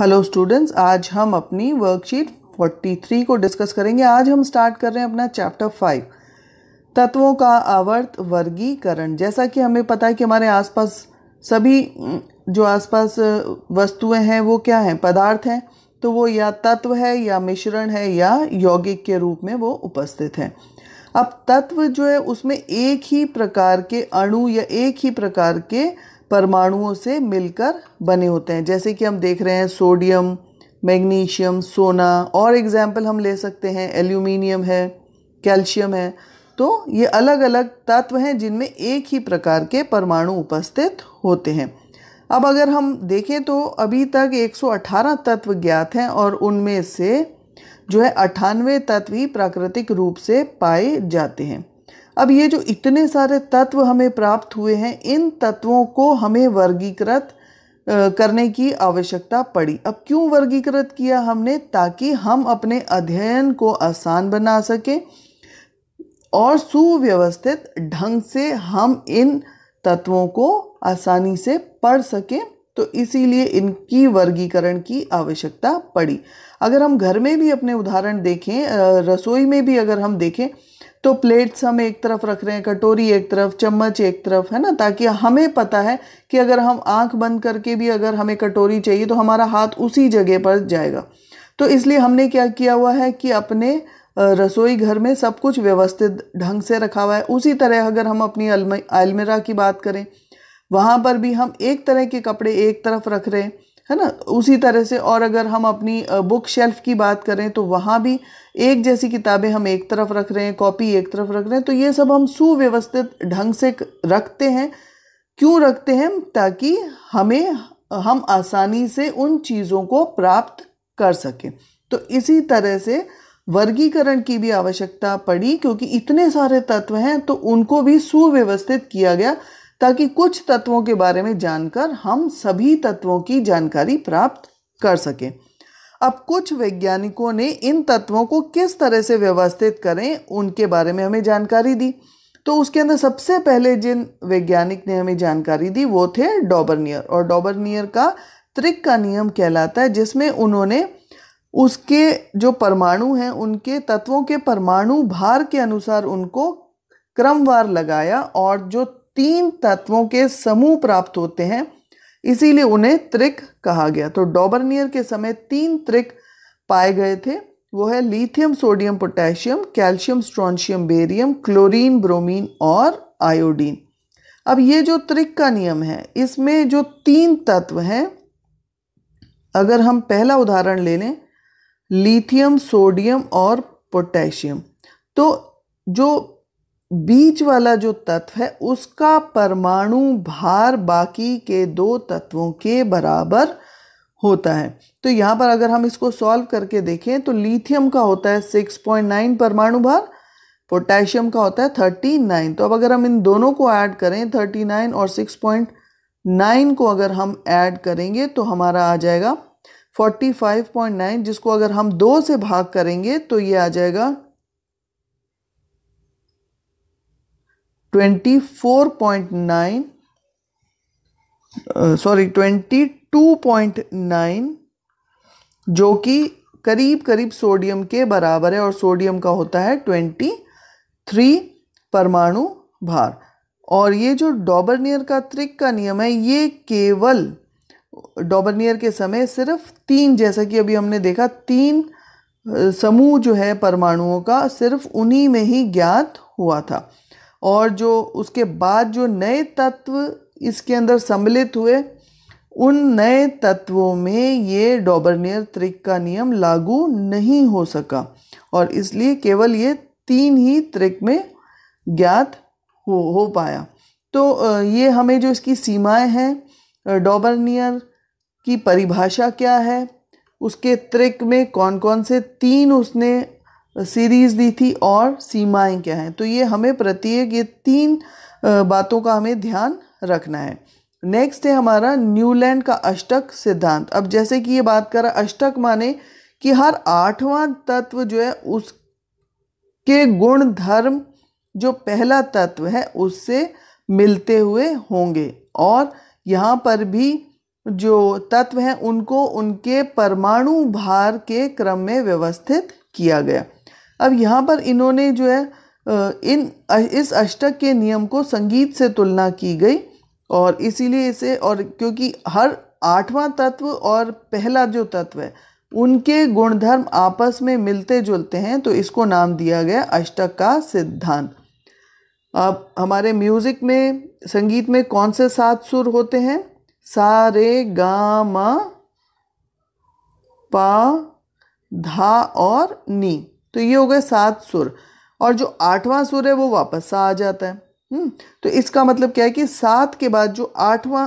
hello students आज हम अपनी वर्कशीट 43 को डिस्कस करेंगे आज हम स्टार्ट कर रहे हैं अपना चैप्टर फाइव तत्वों का आवर्त वर्गीकरण जैसा कि हमें पता है कि हमारे आसपास सभी जो आसपास वस्तुएं हैं वो क्या हैं पदार्थ हैं तो वो या तत्व है या मिश्रण है या यौगिक के रूप में वो उपस्थित हैं अब तत्व जो है उसमें एक ही प्रकार के अणु या एक ही प्रकार के परमाणुओं से मिलकर बने होते हैं जैसे कि हम देख रहे हैं सोडियम मैग्नीशियम सोना और एग्जाम्पल हम ले सकते हैं एल्यूमिनियम है कैल्शियम है तो ये अलग अलग तत्व हैं जिनमें एक ही प्रकार के परमाणु उपस्थित होते हैं अब अगर हम देखें तो अभी तक 118 तत्व ज्ञात हैं और उनमें से जो है अट्ठानवे तत्व ही प्राकृतिक रूप से पाए जाते हैं अब ये जो इतने सारे तत्व हमें प्राप्त हुए हैं इन तत्वों को हमें वर्गीकृत करने की आवश्यकता पड़ी अब क्यों वर्गीकृत किया हमने ताकि हम अपने अध्ययन को आसान बना सकें और सुव्यवस्थित ढंग से हम इन तत्वों को आसानी से पढ़ सकें तो इसीलिए इनकी वर्गीकरण की आवश्यकता पड़ी अगर हम घर में भी अपने उदाहरण देखें रसोई में भी अगर हम देखें तो प्लेट्स हम एक तरफ रख रहे हैं कटोरी एक तरफ चम्मच एक तरफ है ना ताकि हमें पता है कि अगर हम आंख बंद करके भी अगर हमें कटोरी चाहिए तो हमारा हाथ उसी जगह पर जाएगा तो इसलिए हमने क्या किया हुआ है कि अपने रसोई घर में सब कुछ व्यवस्थित ढंग से रखा हुआ है उसी तरह अगर हम अपनी अलमेरा की बात करें वहाँ पर भी हम एक तरह के कपड़े एक तरफ रख रहे हैं है ना उसी तरह से और अगर हम अपनी बुक शेल्फ़ की बात करें तो वहाँ भी एक जैसी किताबें हम एक तरफ रख रहे हैं कॉपी एक तरफ रख रहे हैं तो ये सब हम सुव्यवस्थित ढंग से रखते हैं क्यों रखते हैं ताकि हमें हम आसानी से उन चीज़ों को प्राप्त कर सकें तो इसी तरह से वर्गीकरण की भी आवश्यकता पड़ी क्योंकि इतने सारे तत्व हैं तो उनको भी सुव्यवस्थित किया गया ताकि कुछ तत्वों के बारे में जानकर हम सभी तत्वों की जानकारी प्राप्त कर सकें अब कुछ वैज्ञानिकों ने इन तत्वों को किस तरह से व्यवस्थित करें उनके बारे में हमें जानकारी दी तो उसके अंदर सबसे पहले जिन वैज्ञानिक ने हमें जानकारी दी वो थे डॉबरनियर और डॉबरनियर का त्रिक का नियम कहलाता है जिसमें उन्होंने उसके जो परमाणु हैं उनके तत्वों के परमाणु भार के अनुसार उनको क्रमवार लगाया और जो तीन तत्वों के समूह प्राप्त होते हैं इसीलिए उन्हें त्रिक कहा गया तो डॉबरनियर के समय तीन त्रिक पाए गए थे वो है lithium sodium potassium calcium strontium barium chlorine bromine और आयोडीन अब ये जो त्रिक का नियम है इसमें जो तीन तत्व हैं अगर हम पहला उदाहरण ले लें लिथियम सोडियम और पोटेशियम तो जो बीच वाला जो तत्व है उसका परमाणु भार बाकी के दो तत्वों के बराबर होता है तो यहाँ पर अगर हम इसको सॉल्व करके देखें तो लिथियम का होता है 6.9 परमाणु भार पोटेशियम का होता है 39 तो अब अगर हम इन दोनों को ऐड करें 39 और 6.9 को अगर हम ऐड करेंगे तो हमारा आ जाएगा 45.9 जिसको अगर हम दो से भाग करेंगे तो ये आ जाएगा twenty four point nine sorry twenty two point nine जो कि करीब करीब सोडियम के बराबर है और सोडियम का होता है ट्वेंटी थ्री परमाणु भार और ये जो डॉबरनियर का त्रिक का नियम है ये केवल डॉबरनियर के समय सिर्फ तीन जैसा कि अभी हमने देखा तीन समूह जो है परमाणुओं का सिर्फ उन्हीं में ही ज्ञात हुआ था और जो उसके बाद जो नए तत्व इसके अंदर सम्मिलित हुए उन नए तत्वों में ये डॉबरनियर त्रिक का नियम लागू नहीं हो सका और इसलिए केवल ये तीन ही त्रिक में ज्ञात हो हो पाया तो ये हमें जो इसकी सीमाएं हैं डॉबरनियर की परिभाषा क्या है उसके त्रिक में कौन कौन से तीन उसने सीरीज दी थी और सीमाएं क्या हैं तो ये हमें प्रत्येक ये तीन बातों का हमें ध्यान रखना है नेक्स्ट है हमारा न्यूलैंड का अष्टक सिद्धांत अब जैसे कि ये बात करा अष्टक माने कि हर आठवां तत्व जो है उसके गुण धर्म जो पहला तत्व है उससे मिलते हुए होंगे और यहाँ पर भी जो तत्व हैं उनको उनके परमाणु भार के क्रम में व्यवस्थित किया गया अब यहाँ पर इन्होंने जो है इन इस अष्टक के नियम को संगीत से तुलना की गई और इसीलिए इसे और क्योंकि हर आठवां तत्व और पहला जो तत्व है उनके गुणधर्म आपस में मिलते जुलते हैं तो इसको नाम दिया गया अष्टक का सिद्धांत अब हमारे म्यूज़िक में संगीत में कौन से सात सुर होते हैं सा रे गा म पा धा और नी तो ये हो गए सात सुर और जो आठवां सुर है वो वापस सा आ जाता है हम्म, तो इसका मतलब क्या है कि सात के बाद जो आठवां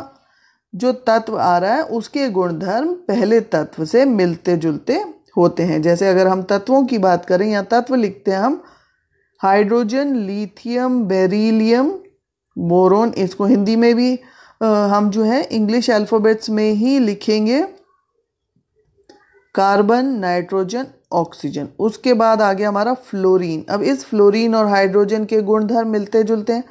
जो तत्व आ रहा है उसके गुणधर्म पहले तत्व से मिलते जुलते होते हैं जैसे अगर हम तत्वों की बात करें या तत्व लिखते हैं हम हाइड्रोजन लिथियम बेरीलियम बोरोन इसको हिंदी में भी आ, हम जो है इंग्लिश अल्फ़ाबेट्स में ही लिखेंगे कार्बन नाइट्रोजन ऑक्सीजन उसके बाद आ गया हमारा फ्लोरीन अब इस फ्लोरीन और हाइड्रोजन के गुणधर्म मिलते जुलते हैं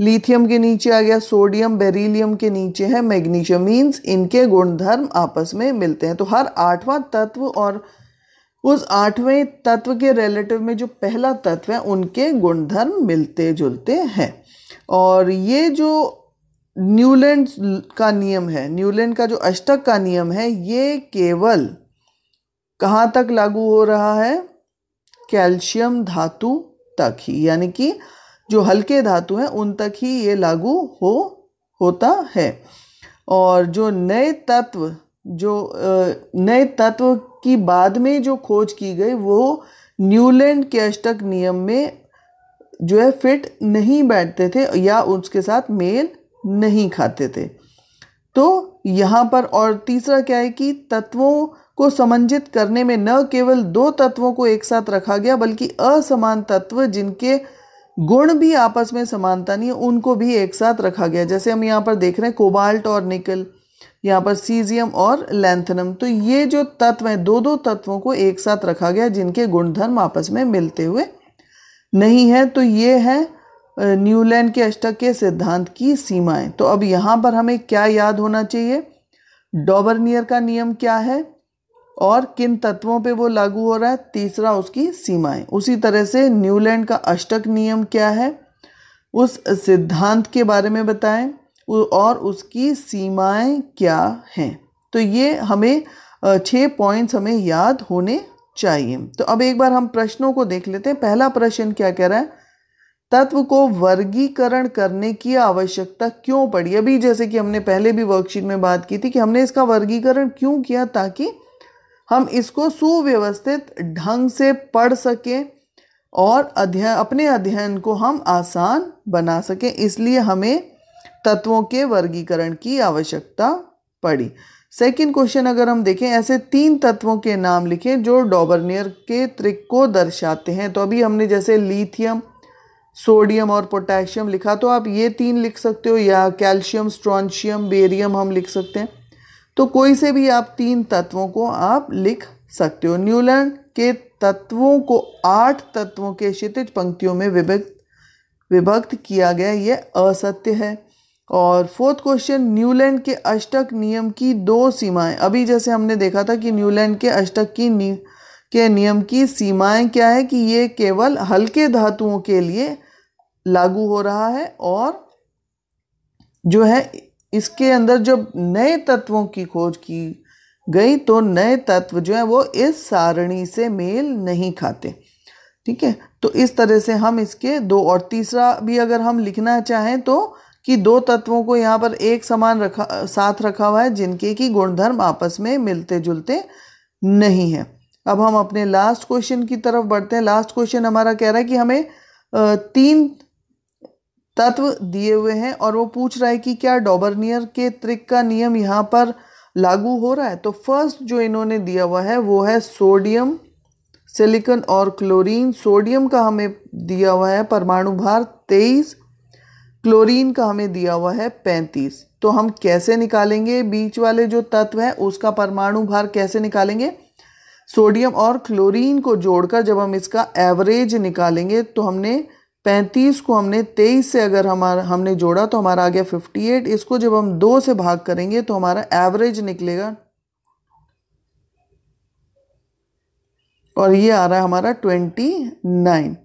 लिथियम के नीचे आ गया सोडियम बेरिलियम के नीचे है मैग्नीशियम मीन्स इनके गुणधर्म आपस में मिलते हैं तो हर आठवां तत्व और उस आठवें तत्व के रिलेटिव में जो पहला तत्व है उनके गुणधर्म मिलते जुलते हैं और ये जो न्यूलैंड का नियम है न्यूलैंड का जो अष्टक का नियम है ये केवल कहाँ तक लागू हो रहा है कैल्शियम धातु तक ही यानी कि जो हल्के धातु हैं उन तक ही ये लागू हो होता है और जो नए तत्व जो नए तत्व की बाद में जो खोज की गई वो न्यूलैंड के अष्टक नियम में जो है फिट नहीं बैठते थे या उसके साथ मेल नहीं खाते थे तो यहाँ पर और तीसरा क्या है कि तत्वों को समंजित करने में न केवल दो तत्वों को एक साथ रखा गया बल्कि असमान तत्व जिनके गुण भी आपस में समानता नहीं है उनको भी एक साथ रखा गया जैसे हम यहाँ पर देख रहे हैं कोबाल्ट और निकल यहाँ पर सीजियम और लैंथनम तो ये जो तत्व हैं दो दो तत्वों को एक साथ रखा गया जिनके गुणधर्म आपस में मिलते हुए नहीं है तो ये है न्यूलैंड के अष्टक के सिद्धांत की सीमाएं तो अब यहाँ पर हमें क्या याद होना चाहिए डॉबरनियर का नियम क्या है और किन तत्वों पे वो लागू हो रहा है तीसरा उसकी सीमाएं उसी तरह से न्यूलैंड का अष्टक नियम क्या है उस सिद्धांत के बारे में बताएं और उसकी सीमाएं क्या हैं तो ये हमें छः पॉइंट्स हमें याद होने चाहिए तो अब एक बार हम प्रश्नों को देख लेते हैं पहला प्रश्न क्या कह रहा है तत्व को वर्गीकरण करने की आवश्यकता क्यों पड़ी अभी जैसे कि हमने पहले भी वर्कशीट में बात की थी कि हमने इसका वर्गीकरण क्यों किया ताकि हम इसको सुव्यवस्थित ढंग से पढ़ सकें और अध्ययन अपने अध्ययन को हम आसान बना सकें इसलिए हमें तत्वों के वर्गीकरण की आवश्यकता पड़ी सेकंड क्वेश्चन अगर हम देखें ऐसे तीन तत्वों के नाम लिखें जो डॉबरनियर के त्रिक को दर्शाते हैं तो अभी हमने जैसे लीथियम सोडियम और पोटेशियम लिखा तो आप ये तीन लिख सकते हो या कैल्शियम स्ट्रॉन्शियम बेरियम हम लिख सकते हैं तो कोई से भी आप तीन तत्वों को आप लिख सकते हो न्यूलैंड के तत्वों को आठ तत्वों के क्षितिज पंक्तियों में विभक्त विभक्त किया गया यह असत्य है और फोर्थ क्वेश्चन न्यूलैंड के अष्टक नियम की दो सीमाएं अभी जैसे हमने देखा था कि न्यूलैंड के अष्टक की नि, के नियम की सीमाएं क्या है कि ये केवल हल्के धातुओं के लिए लागू हो रहा है और जो है इसके अंदर जब नए तत्वों की खोज की गई तो नए तत्व जो है वो इस सारणी से मेल नहीं खाते ठीक है तो इस तरह से हम इसके दो और तीसरा भी अगर हम लिखना चाहें तो कि दो तत्वों को यहाँ पर एक समान रखा साथ रखा हुआ है जिनके कि गुणधर्म आपस में मिलते जुलते नहीं हैं अब हम अपने लास्ट क्वेश्चन की तरफ बढ़ते हैं लास्ट क्वेश्चन हमारा कह रहा है कि हमें तीन तत्व दिए हुए हैं और वो पूछ रहा है कि क्या डॉबरनियर के त्रिक का नियम यहाँ पर लागू हो रहा है तो फर्स्ट जो इन्होंने दिया हुआ है वो है सोडियम सिलिकन और क्लोरीन सोडियम का हमें दिया हुआ है परमाणु भार तेईस क्लोरीन का हमें दिया हुआ है पैंतीस तो हम कैसे निकालेंगे बीच वाले जो तत्व है उसका परमाणु भार कैसे निकालेंगे सोडियम और क्लोरीन को जोड़कर जब हम इसका एवरेज निकालेंगे तो हमने पैंतीस को हमने तेईस से अगर हमारा हमने जोड़ा तो हमारा आ गया फिफ्टी एट इसको जब हम दो से भाग करेंगे तो हमारा एवरेज निकलेगा और ये आ रहा है हमारा ट्वेंटी नाइन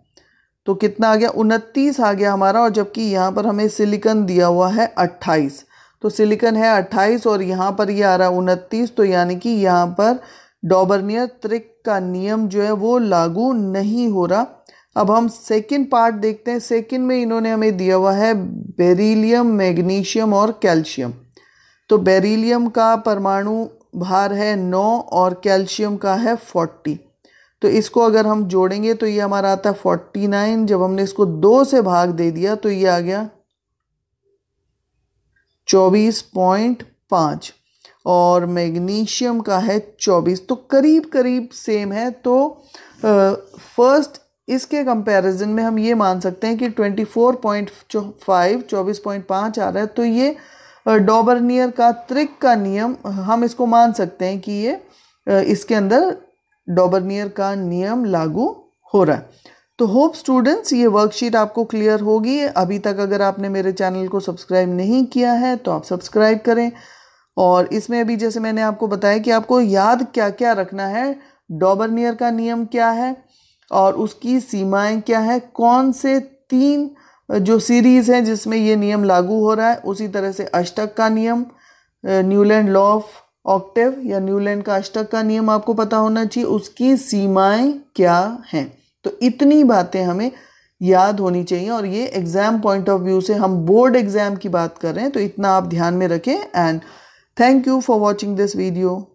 तो कितना आ गया उनतीस आ गया हमारा और जबकि यहाँ पर हमें सिलिकन दिया हुआ है अट्ठाईस तो सिलिकन है अट्ठाईस और यहाँ पर ये आ रहा है उनतीस तो यानी कि यहाँ पर डॉबरनियर त्रिक का नियम जो है वो लागू नहीं हो रहा अब हम सेकेंड पार्ट देखते हैं सेकेंड में इन्होंने हमें दिया हुआ है बेरीलियम मैग्नीशियम और कैल्शियम तो बेरीलियम का परमाणु भार है नौ और कैल्शियम का है फोर्टी तो इसको अगर हम जोड़ेंगे तो ये हमारा आता है फोर्टी नाइन जब हमने इसको दो से भाग दे दिया तो ये आ गया चौबीस पॉइंट पाँच और मैग्नीशियम का है चौबीस तो करीब करीब सेम है तो फर्स्ट इसके कंपैरिजन में हम ये मान सकते हैं कि ट्वेंटी फोर पॉइंट फाइव चौबीस पॉइंट पाँच आ रहा है तो ये डॉबरनियर का त्रिक का नियम हम इसको मान सकते हैं कि ये इसके अंदर डॉबरनियर का नियम लागू हो रहा है तो होप स्टूडेंट्स ये वर्कशीट आपको क्लियर होगी अभी तक अगर आपने मेरे चैनल को सब्सक्राइब नहीं किया है तो आप सब्सक्राइब करें और इसमें अभी जैसे मैंने आपको बताया कि आपको याद क्या क्या रखना है डॉबरनियर का नियम क्या है और उसकी सीमाएं क्या है कौन से तीन जो सीरीज़ हैं जिसमें ये नियम लागू हो रहा है उसी तरह से अष्टक का नियम न्यूलैंड लॉ ऑफ ऑक्टिव या न्यूलैंड का अष्टक का नियम आपको पता होना चाहिए उसकी सीमाएं क्या हैं तो इतनी बातें हमें याद होनी चाहिए और ये एग्ज़ाम पॉइंट ऑफ व्यू से हम बोर्ड एग्ज़ाम की बात कर रहे हैं तो इतना आप ध्यान में रखें and thank you for watching this video